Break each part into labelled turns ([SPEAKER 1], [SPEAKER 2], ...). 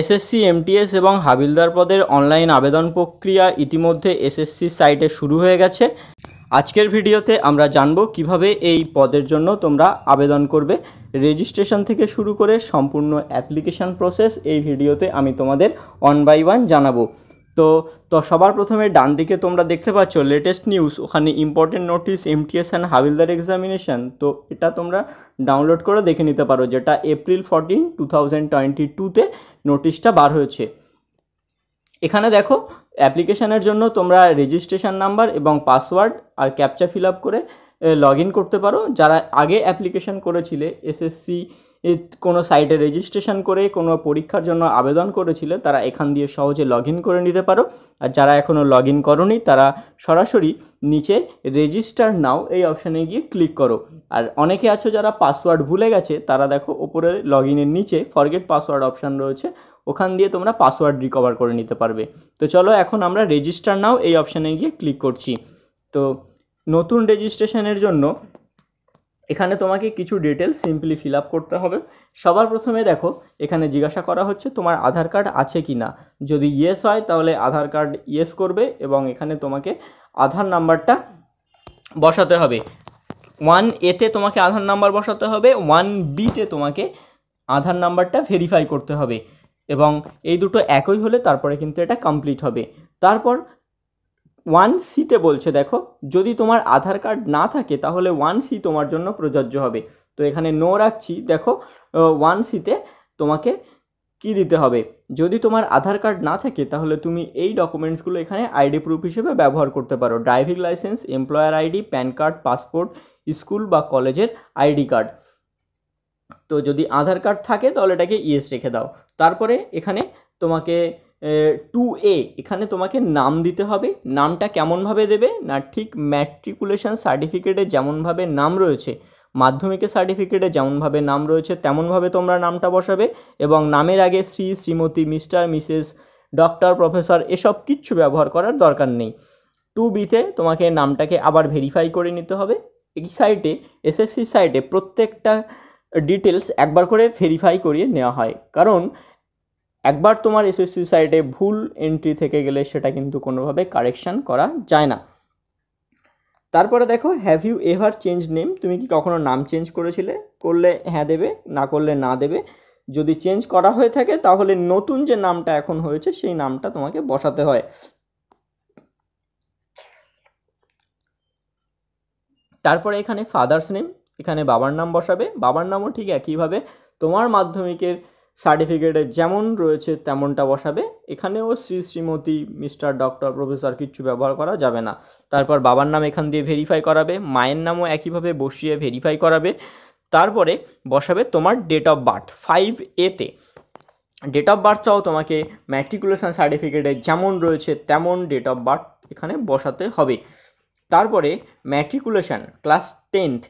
[SPEAKER 1] SSC MTS এবং হাবিলদার পদের অনলাইন আবেদন প্রক্রিয়া ইতিমধ্যে এসএসসি সাইটে শুরু হয়ে গেছে আজকের ভিডিওতে আমরা জানব কিভাবে এই পদের জন্য তোমরা আবেদন করবে রেজিস্ট্রেশন থেকে শুরু করে সম্পূর্ণ অ্যাপ্লিকেশান প্রসেস এই ভিডিওতে আমি তোমাদের ওয়ান বাই ওয়ান জানাবো তো তো সবার প্রথমে ডান দিকে তোমরা দেখতে পাচ্ছ লেটেস্ট নিউজ ওখানে ইম্পর্টেন্ট নোটিস এমটিএস অ্যান্ড হাবিলদার এক্সামিনেশান তো এটা তোমরা ডাউনলোড করে দেখে নিতে পারো যেটা April fourteen two thousand twenty টুতে নোটিশটা বার হয়েছে এখানে দেখো অ্যাপ্লিকেশানের জন্য তোমরা রেজিস্ট্রেশন নাম্বার এবং পাসওয়ার্ড আর ক্যাপচা ফিল আপ করে লগ ইন করতে পারো যারা আগে অ্যাপ্লিকেশান করেছিলে এসএসসি কোনো সাইটে রেজিস্ট্রেশন করে কোনো পরীক্ষার জন্য আবেদন করেছিলে তারা এখান দিয়ে সহজে লগ করে নিতে পারো আর যারা এখনও লগ ইন করনি তারা সরাসরি নিচে রেজিস্টার নাও এই অপশানে গিয়ে ক্লিক করো আর অনেকে আছো যারা পাসওয়ার্ড ভুলে গেছে তারা দেখো ওপরে লগ নিচে ফরগেট পাসওয়ার্ড অপশান রয়েছে ওখান দিয়ে তোমরা পাসওয়ার্ড রিকভার করে নিতে পারবে তো চলো এখন আমরা রেজিস্টার নাও এই অপশানে গিয়ে ক্লিক করছি তো নতুন রেজিস্ট্রেশনের জন্য এখানে তোমাকে কিছু ডিটেল সিম্পলি ফিল আপ করতে হবে সবার প্রথমে দেখো এখানে জিজ্ঞাসা করা হচ্ছে তোমার আধার কার্ড আছে কি না যদি ইয়েস হয় তাহলে আধার কার্ড ইয়েস করবে এবং এখানে তোমাকে আধার নাম্বারটা বসাতে হবে ওয়ান এতে তোমাকে আধার নাম্বার বসাতে হবে ওয়ান বিতে তোমাকে আধার নাম্বারটা ভেরিফাই করতে হবে এবং এই দুটো একই হলে তারপরে কিন্তু এটা কমপ্লিট হবে তারপর ওয়ান সিতে বলছে দেখো যদি তোমার আধার কার্ড না থাকে তাহলে ওয়ান সি তোমার জন্য প্রযোজ্য হবে তো এখানে নো রাখছি দেখো ওয়ান সিতে তোমাকে কি দিতে হবে যদি তোমার আধার কার্ড না থাকে তাহলে তুমি এই ডকুমেন্টসগুলো এখানে আইডি প্রুফ হিসেবে ব্যবহার করতে পারো driving licence employer ID PAN card passport school বা কলেজের আইডি কার্ড তো যদি আধার কার্ড থাকে তাহলে এটাকে ইএস রেখে দাও তারপরে এখানে তোমাকে টু এ এখানে তোমাকে নাম দিতে হবে নামটা কেমনভাবে দেবে না ঠিক ম্যাট্রিকুলেশান সার্টিফিকেটে যেমনভাবে নাম রয়েছে মাধ্যমিকের সার্টিফিকেটে যেমনভাবে নাম রয়েছে তেমনভাবে তোমরা নামটা বসাবে এবং নামের আগে Shri Shrimati Mr Mrs doctor professor এসব কিচ্ছু ব্যবহার করার দরকার নেই টু বিতে তোমাকে নামটাকে আবার ভেরিফাই করে নিতে হবে এই সাইটে এসএসসি সাইটে প্রত্যেকটা ডিটেলস একবার করে ভেরিফাই করিয়ে নেওয়া হয় কারণ একবার তোমার এসএসসি সাইটে ভুল এন্ট্রি থেকে গেলে সেটা কিন্তু কোনোভাবে কারেকশান করা যায় না তারপরে দেখো have you ever change name তুমি কি কখনো নাম চেঞ্জ করেছিলে করলে হ্যাঁ দেবে না করলে না দেবে যদি চেঞ্জ করা হয়ে থাকে তাহলে নতুন যে নামটা এখন হয়েছে সেই নামটা তোমাকে বসাতে হয় তারপরে এখানে ফাদার্স নেম এখানে বাবার নাম বসাবে বাবার নামও ঠিক একইভাবে তোমার মাধ্যমিকের সার্টিফিকেটে যেমন রয়েছে তেমনটা বসাবে এখানেও Shri Shrimati Mr doctor professor কিচ্ছু ব্যবহার করা যাবে না তারপর বাবার নাম এখান দিয়ে ভেরিফাই করাবে মায়ের নামও একইভাবে বসিয়ে ভেরিফাই করাবে তারপরে বসাবে তোমার ডেট অফ বার্থ ফাইভ এতে ডেট অফ বার্থটাও তোমাকে ম্যাট্রিকুলেশান সার্টিফিকেটে যেমন রয়েছে তেমন ডেট অফ বার্থ এখানে বসাতে হবে তারপরে ম্যাট্রিকুলেশান ক্লাস টেন্থ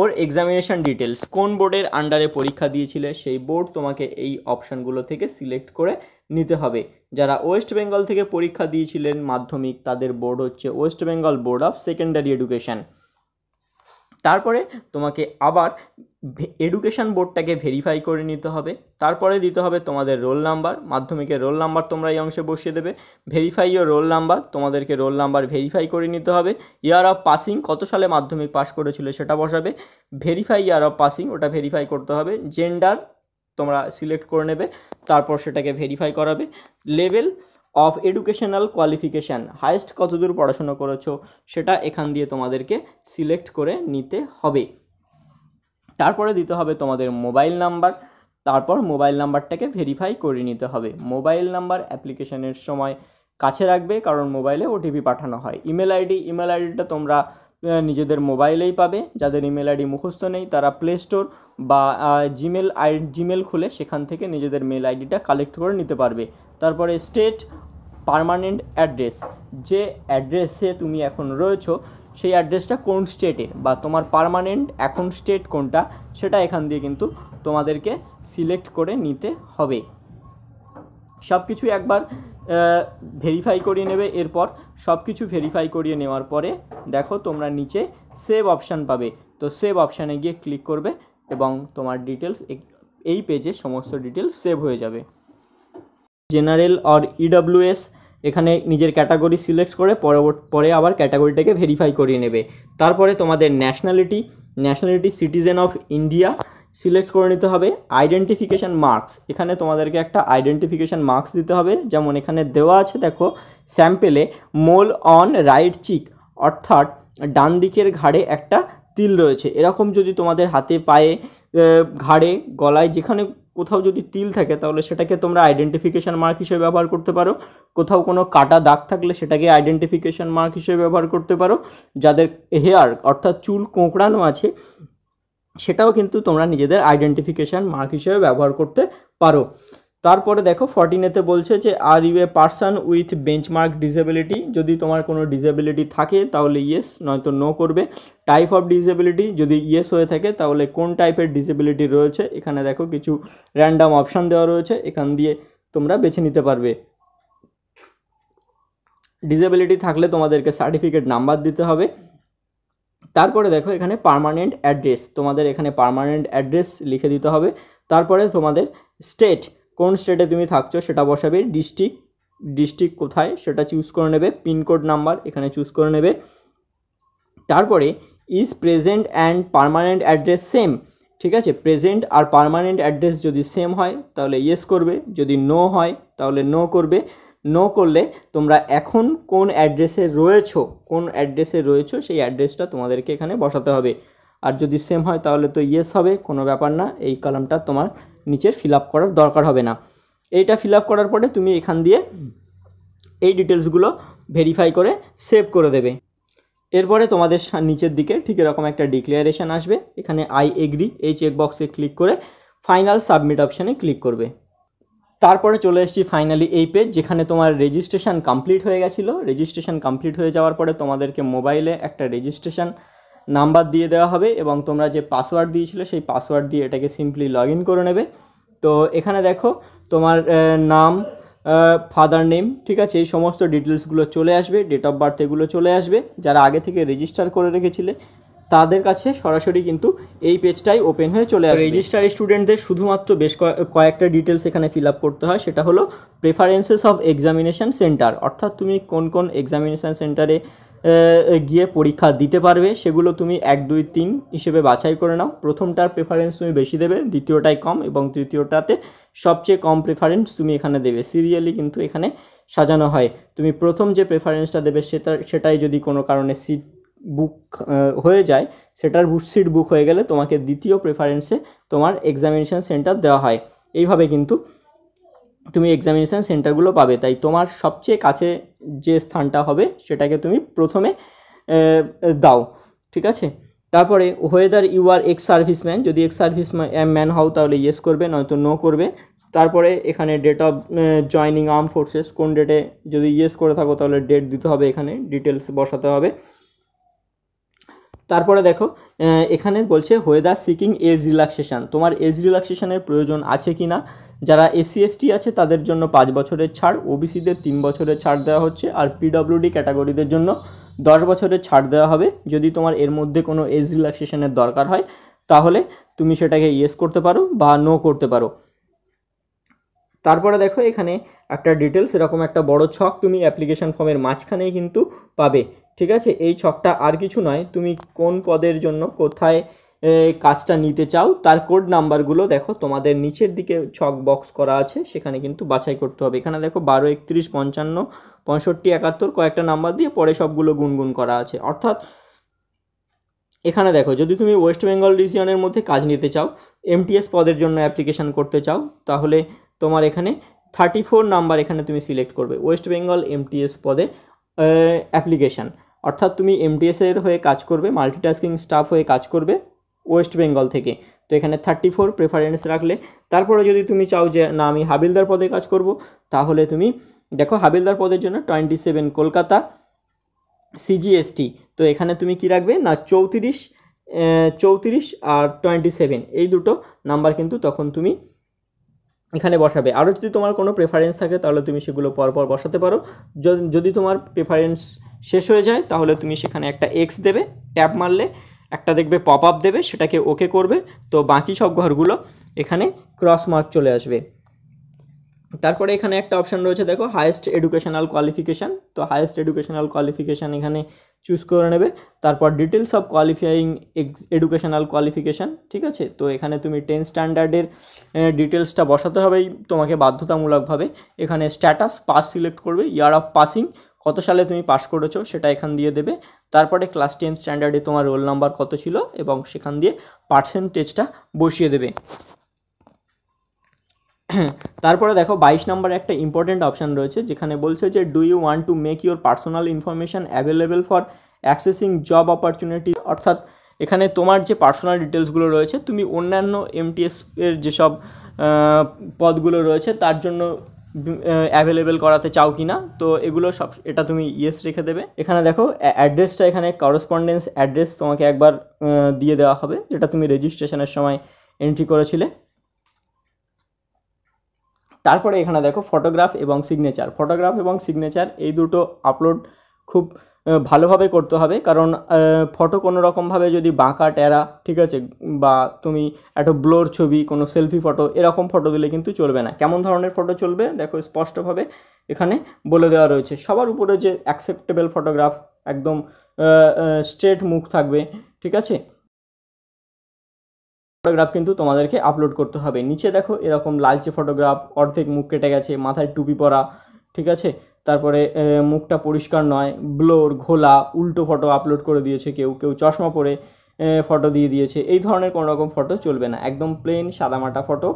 [SPEAKER 1] ওর এক্সামিনেশান ডিটেলস কোন বোর্ডের আন্ডারে পরীক্ষা দিয়েছিলে সেই বোর্ড তোমাকে এই অপশানগুলো থেকে সিলেক্ট করে নিতে হবে যারা ওয়েস্ট বেঙ্গল থেকে পরীক্ষা দিয়েছিলেন মাধ্যমিক তাদের বোর্ড হচ্ছে West Bengal board of secondary education তারপরে তোমাকে আবার এডুকেশান বোর্ডটাকে ভেরিফাই করে নিতে হবে তারপরে দিতে হবে তোমাদের রোল নাম্বার মাধ্যমিকের রোল নাম্বার তোমরা এই অংশে বসিয়ে দেবে ভেরিফাই ইয়োর রোল নাম্বার তোমাদেরকে রোল নাম্বার ভেরিফাই করে নিতে হবে ইয়ার অফ পাসিং কত সালে মাধ্যমিক পাস করেছিল সেটা বসাবে ভেরিফাই ইয়ার অফ পাসিং ওটা ভেরিফাই করতে হবে জেন্ডার তোমরা সিলেক্ট করে নেবে তারপর সেটাকে ভেরিফাই করাবে level of educational qualification highest কতদূর পড়াশুনো করেছো সেটা এখান দিয়ে তোমাদেরকে সিলেক্ট করে নিতে হবে তারপরে দিতে হবে তোমাদের মোবাইল নাম্বার তারপর মোবাইল নাম্বারটাকে ভেরিফাই করে নিতে হবে মোবাইল নাম্বার অ্যাপ্লিকেশানের সময় কাছে রাখবে কারণ মোবাইলে ওটিপি পাঠানো হয় ইমেল আইডি ইমেল আইডিটা তোমরা নিজেদের মোবাইলেই পাবে যাদের ইমেল আইডি মুখস্থ নেই তারা প্লে স্টোর বা জিমেল আই জিমেল খুলে সেখান থেকে নিজেদের মেল আইডিটা কালেক্ট করে নিতে পারবে তারপরে স্টেট পারমানেন্ট অ্যাড্রেস যে অ্যাড্রেসে তুমি এখন রয়েছো সেই অ্যাড্রেসটা কোন স্টেটে বা তোমার পারমানেন্ট এখন স্টেট কোনটা সেটা এখান দিয়ে কিন্তু তোমাদেরকে সিলেক্ট করে নিতে হবে সব কিছু একবার ভেরিফাই করিয়ে নেবে এরপর সব কিছু ভেরিফাই করিয়ে নেওয়ার পরে দেখো তোমরা নিচে সেভ অপশান পাবে তো সেভ অপশানে গিয়ে ক্লিক করবে এবং তোমার ডিটেলস এই পেজে সমস্ত ডিটেলস সেভ হয়ে যাবে জেনারেল অর ইডাব্লিউএস e এখানে নিজের ক্যাটাগরি সিলেক্ট করে পরবর্তী পরে আবার ক্যাটাগরিটাকে ভেরিফাই করিয়ে নেবে তারপরে তোমাদের nationality nationality citizen of India select করে নিতে হবে আইডেন্টিফিকেশান মার্কস এখানে তোমাদেরকে একটা আইডেন্টিফিকেশান মার্কস দিতে হবে যেমন এখানে দেওয়া আছে দেখো স্যাম্পেলে মোল অন রাইট চিক অর্থাৎ ডান দিকের ঘাড়ে একটা তিল রয়েছে এরকম যদি তোমাদের হাতে পায়ে ঘাড়ে গলায় যেখানে কোথাও যদি তিল থাকে তাহলে সেটাকে তোমরা আইডেন্টিফিকেশান মার্ক হিসেবে ব্যবহার করতে পারো কোথাও কোনো কাটা দাগ থাকলে সেটাকে আইডেন্টিফিকেশান মার্ক হিসেবে ব্যবহার করতে পারো যাদের হেয়ার অর্থাৎ চুল কোঁকড়ানো আছে সেটাও কিন্তু তোমরা নিজেদের আইডেন্টিফিকেশান মার্ক হিসেবে ব্যবহার করতে পারো তারপরে দেখো ফর্টিনেতে বলছে যে are you a person with benchmark disability যদি তোমার কোনো ডিসেবিলিটি থাকে তাহলে ইয়েস নয়তো নো করবে টাইপ অফ ডিসেবিলিটি যদি ইয়েস হয়ে থাকে তাহলে কোন টাইপের ডিসেবিলিটি রয়েছে এখানে দেখো কিছু র্যান্ডাম অপশান দেওয়া রয়েছে এখান দিয়ে তোমরা বেছে নিতে পারবে ডিসেবিলিটি থাকলে তোমাদেরকে সার্টিফিকেট নাম্বার দিতে হবে তারপরে দেখো এখানে পারমানেন্ট অ্যাড্রেস তোমাদের এখানে পারমানেন্ট অ্যাড্রেস লিখে দিতে হবে তারপরে তোমাদের স্টেট কোন স্টেটে তুমি থাকছো সেটা বসাবে ডিস্ট্রিক্ট ডিস্ট্রিক্ট কোথায় সেটা চুজ করে নেবে পিনকোড নাম্বার এখানে চুজ করে নেবে তারপরে is present and permanent address same ঠিক আছে প্রেজেন্ট আর পারমানেন্ট অ্যাড্রেস যদি সেম হয় তাহলে ইয়েস করবে যদি নো হয় তাহলে নো করবে নো করলে তোমরা এখন কোন অ্যাড্রেসে রয়েছো কোন অ্যাড্রেসে রয়েছো সেই অ্যাড্রেসটা তোমাদেরকে এখানে বসাতে হবে আর যদি সেম হয় তাহলে তো ইয়েস হবে কোনো ব্যাপার না এই কলামটা তোমার নিচের ফিল আপ করার দরকার হবে না এইটা ফিল আপ করার পরে তুমি এখান দিয়ে এই ডিটেলসগুলো ভেরিফাই করে সেভ করে দেবে এরপরে তোমাদের নিচের দিকে ঠিক এরকম একটা ডিক্লারেশন আসবে এখানে আই এগ্রি এই চেকবক্সে ক্লিক করে ফাইনাল সাবমিট অপশানে ক্লিক করবে তারপরে চলে এসেছি ফাইনালি এই পেজ যেখানে তোমার রেজিস্ট্রেশন কমপ্লিট হয়ে গেছিলো রেজিস্ট্রেশন কমপ্লিট হয়ে যাওয়ার পরে তোমাদেরকে মোবাইলে একটা রেজিস্ট্রেশন নাম্বার দিয়ে দেওয়া হবে এবং তোমরা যে পাসওয়ার্ড দিয়েছিলে সেই পাসওয়ার্ড দিয়ে এটাকে সিম্পলি লগ করে নেবে তো এখানে দেখো তোমার নাম ফাদার নেম ঠিক আছে এই সমস্ত ডিটেলসগুলো চলে আসবে ডেট অফ বার্থ এগুলো চলে আসবে যারা আগে থেকে রেজিস্টার করে রেখেছিলে তাদের কাছে সরাসরি কিন্তু এই পেজটাই ওপেন হয়ে চলে আসে রেজিস্টার স্টুডেন্টদের শুধুমাত্র বেশ কয়েকটা ডিটেলস এখানে ফিল আপ করতে হয় সেটা হলো প্রেফারেন্সেস অফ এক্সামিনেশান সেন্টার অর্থাৎ তুমি কোন কোন এক্সামিনেশান সেন্টারে গিয়ে পরীক্ষা দিতে পারবে সেগুলো তুমি এক দুই তিন হিসেবে বাছাই করে নাও প্রথমটার প্রেফারেন্স তুমি বেশি দেবে দ্বিতীয়টাই কম এবং তৃতীয়টাতে সবচেয়ে কম প্রেফারেন্স তুমি এখানে দেবে সিরিয়ালি কিন্তু এখানে সাজানো হয় তুমি প্রথম যে প্রেফারেন্সটা দেবে সেটা সেটাই যদি কোনো কারণে সিট বুক হয়ে যায় সেটার সিট বুক হয়ে গেলে তোমাকে দ্বিতীয় প্রেফারেন্সে তোমার এক্সামিনেশান সেন্টার দেওয়া হয় এইভাবে কিন্তু তুমি এক্সামিনেশান সেন্টারগুলো পাবে তাই তোমার সবচেয়ে কাছে যে স্থানটা হবে সেটাকে তুমি প্রথমে দাও ঠিক আছে তারপরে whether you are ex serviceman যদি এক্স সার্ভিস ম্যান হও তাহলে ইয়েস করবে নয়তো নো করবে তারপরে এখানে date of joining arm forces কোন ডেটে যদি ইয়েস করে থাকো তাহলে ডেট দিতে হবে এখানে ডিটেলস বসাতে হবে তারপরে দেখো এখানে বলছে হোয়েদার সিকিং এজ রিল্যাক্সেশান তোমার এজ রিল্যাক্সেশানের প্রয়োজন আছে কি না যারা এসসি এসটি আছে তাদের জন্য পাঁচ বছরের ছাড় ওবিসিদের তিন বছরের ছাড় দেওয়া হচ্ছে আর পিডব্লিউডি ক্যাটাগরিদের জন্য দশ বছরের ছাড় দেওয়া হবে যদি তোমার এর মধ্যে কোনো এজ রিল্যাক্সেশানের দরকার হয় তাহলে তুমি সেটাকে ইয়েস করতে পারো বা নো করতে পারো তারপরে দেখো এখানে একটা ডিটেলস এরকম একটা বড় ছক তুমি অ্যাপ্লিকেশান ফর্মের মাঝখানেই কিন্তু পাবে ঠিক আছে এই ছকটা আর কিছু নয় তুমি কোন পদের জন্য কোথায় কাজটা নিতে চাও তার কোড নাম্বারগুলো দেখো তোমাদের নিচের দিকে ছক বক্স করা আছে সেখানে কিন্তু বাছাই করতে হবে এখানে দেখো বারো একত্রিশ পঞ্চান্ন পঁয়ষট্টি একাত্তর কয়েকটা নাম্বার দিয়ে পরে সবগুলো গুনগুন করা আছে অর্থাৎ এখানে দেখো যদি তুমি ওয়েস্ট বেঙ্গল রিজিয়নের মধ্যে কাজ নিতে চাও এমটিএস পদের জন্য অ্যাপ্লিকেশান করতে চাও তাহলে তোমার এখানে থার্টি ফোর নাম্বার এখানে তুমি সিলেক্ট করবে ওয়েস্ট বেঙ্গল এমটিএস পদে অ্যাপ্লিকেশান অর্থাৎ তুমি এমটিএসের হয়ে কাজ করবে মাল্টিটাস্কিং স্টাফ হয়ে কাজ করবে ওয়েস্ট বেঙ্গল থেকে তো এখানে থার্টি ফোর প্রেফারেন্স রাখলে তারপরে যদি তুমি চাও যে না আমি হাবিলদার পদে কাজ করব তাহলে তুমি দেখো হাবিলদার পদের জন্য টোয়েন্টি সেভেন কলকাতা সিজিএসটি তো এখানে তুমি কি রাখবে না চৌত্রিশ চৌত্রিশ আর টোয়েন্টি সেভেন এই দুটো নাম্বার কিন্তু তখন তুমি এখানে বসাবে আরও যদি তোমার কোনো প্রেফারেন্স থাকে তাহলে তুমি সেগুলো পরপর বসাতে পারো যদি তোমার প্রেফারেন্স শেষ হয়ে যায় তাহলে তুমি সেখানে একটা এক্স দেবে ট্যাপ মারলে একটা দেখবে পপ আপ দেবে সেটাকে ওকে করবে তো বাকি সব ঘরগুলো এখানে ক্রস মার্ক চলে আসবে তারপরে এখানে একটা অপশান রয়েছে দেখো হায়েস্ট এডুকেশনাল কোয়ালিফিকেশান তো হায়েস্ট এডুকেশনাল কোয়ালিফিকেশান এখানে চুজ করে নেবে তারপর details of qualifying educational qualification ঠিক আছে তো এখানে তুমি টেন স্ট্যান্ডার্ডের ডিটেলসটা বসাতে হবেই তোমাকে বাধ্যতামূলকভাবে এখানে স্ট্যাটাস পাস সিলেক্ট করবে ইয়ার অফ পাসিং কত সালে তুমি পাস করেছো সেটা এখান দিয়ে দেবে তারপরে ক্লাস টেন স্ট্যান্ডার্ডে তোমার রোল নাম্বার কত ছিল এবং সেখান দিয়ে পার্সেন্টেজটা বসিয়ে দেবে তারপরে দেখো বাইশ নম্বর একটা ইম্পর্টেন্ট অপশান রয়েছে যেখানে বলছে যে do you want to make your personal information available for accessing job opportunity অর্থাৎ এখানে তোমার যে পার্সোনাল ডিটেলসগুলো রয়েছে তুমি অন্যান্য এমটিএস এর যেসব পদগুলো রয়েছে তার জন্য অ্যাভেলেবেল করাতে চাও কি না তো এগুলো সব এটা তুমি ইয়েস রেখে দেবে এখানে দেখো অ্যাড্রেসটা এখানে করেসপন্ডেন্স অ্যাড্রেস তোমাকে একবার দিয়ে দেওয়া হবে যেটা তুমি রেজিস্ট্রেশনের সময় এন্ট্রি করেছিলে তারপরে এখানে দেখো ফটোগ্রাফ এবং সিগনেচার ফটোগ্রাফ এবং সিগনেচার এই দুটো আপলোড খুব ভালোভাবে করতে হবে কারণ ফটো কোনো রকমভাবে যদি বাঁকা ট্যারা ঠিক আছে বা তুমি একটা ব্লোর ছবি কোনো সেলফি ফটো এরকম ফটো দিলে কিন্তু চলবে না কেমন ধরনের ফটো চলবে দেখো স্পষ্টভাবে এখানে বলে দেওয়া রয়েছে সবার উপরে যে অ্যাকসেপ্টেবল ফটোগ্রাফ একদম স্ট্রেট মুখ থাকবে ঠিক আছে ফটোগ্রাফ কিন্তু তোমাদেরকে আপলোড করতে হবে নিচে দেখো এরকম লালচে ফটোগ্রাফ অর্ধেক মুখ কেটে গেছে মাথায় টুপি পরা ঠিক আছে তারপরে মুখটা পরিষ্কার নয় ব্লোর ঘোলা উল্টো ফটো আপলোড করে দিয়েছে কেউ কেউ চশমা পরে ফটো দিয়ে দিয়েছে এই ধরনের কোনো রকম ফটো চলবে না একদম প্লেন সাদামাটা ফটো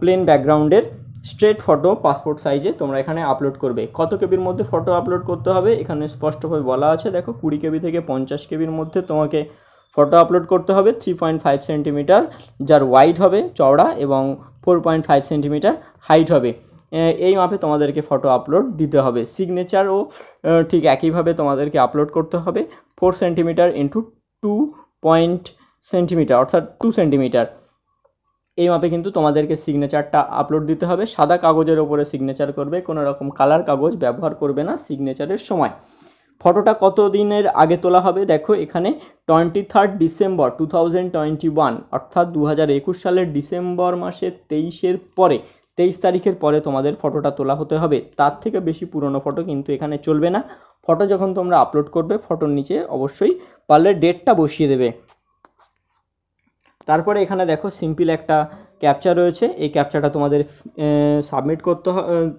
[SPEAKER 1] প্লেন ব্যাকগ্রাউন্ডের স্ট্রেট ফটো পাসপোর্ট সাইজে তোমরা এখানে আপলোড করবে কত কেবির মধ্যে ফটো আপলোড করতে হবে এখানে স্পষ্টভাবে বলা আছে দেখো কুড়ি কেবি থেকে পঞ্চাশ কেবির মধ্যে তোমাকে ফটো আপলোড করতে হবে থ্রি পয়েন্ট ফাইভ সেন্টিমিটার যার ওয়াইড হবে চওড়া এবং four point five centimetre height হবে এই মাপে তোমাদেরকে ফটো আপলোড দিতে হবে সিগনেচারও ঠিক একইভাবে তোমাদেরকে আপলোড করতে হবে four centimetre into two point centimetre অর্থাৎ টু সেন্টিমিটার এই মাপে কিন্তু তোমাদেরকে সিগনেচারটা আপলোড দিতে হবে সাদা কাগজের ওপরে সিগনেচার করবে কোনো রকম কালার কাগজ ব্যবহার করবে না সিগনেচারের সময় ফটোটা কত দিনের আগে তোলা হবে দেখো এখানে twenty third December two thousand twenty one অর্থাৎ দু হাজার একুশ সালের ডিসেম্বর মাসের তেইশের পরে তেইশ তারিখের পরে তোমাদের ফটোটা তোলা হতে হবে তার থেকে বেশি পুরনো ফটো কিন্তু এখানে চলবে না ফটো যখন তোমরা আপলোড করবে ফটোর নিচে অবশ্যই পারলে ডেটটা বসিয়ে দেবে তারপরে এখানে দেখো সিম্পল একটা ক্যাপচার রয়েছে এই ক্যাপচারটা তোমাদের সাবমিট করতে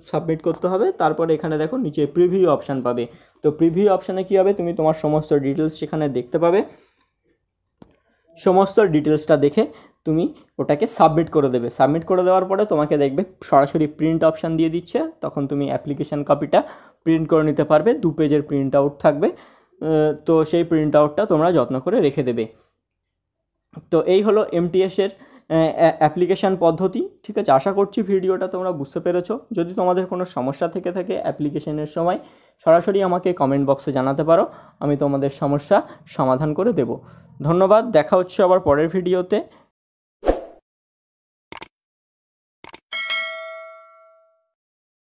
[SPEAKER 1] সাবমিট করতে হবে তারপরে এখানে দেখো নিচে প্রিভিউ অপশান পাবে তো প্রিভিউ অপশানে কী হবে তুমি তোমার সমস্ত ডিটেলস সেখানে দেখতে পাবে সমস্ত ডিটেলসটা দেখে তুমি ওটাকে সাবমিট করে দেবে সাবমিট করে দেওয়ার পরে তোমাকে দেখবে সরাসরি প্রিন্ট অপশান দিয়ে দিচ্ছে তখন তুমি অ্যাপ্লিকেশান কপিটা প্রিন্ট করে নিতে পারবে দু পেজের প্রিন্ট আউট থাকবে তো সেই প্রিন্ট আউটটা তোমরা যত্ন করে রেখে দেবে তো এই হলো এমটিএসের এর অ্যাপ্লিকেশান পদ্ধতি ঠিক আছে আশা করছি ভিডিওটা তোমরা বুঝতে পেরেছো যদি তোমাদের কোনো সমস্যা থেকে থাকে অ্যাপ্লিকেশানের সময় সরাসরি আমাকে কমেন্ট বক্সে জানাতে পারো আমি তোমাদের সমস্যা সমাধান করে দেব ধন্যবাদ দেখা হচ্ছে আবার পরের ভিডিওতে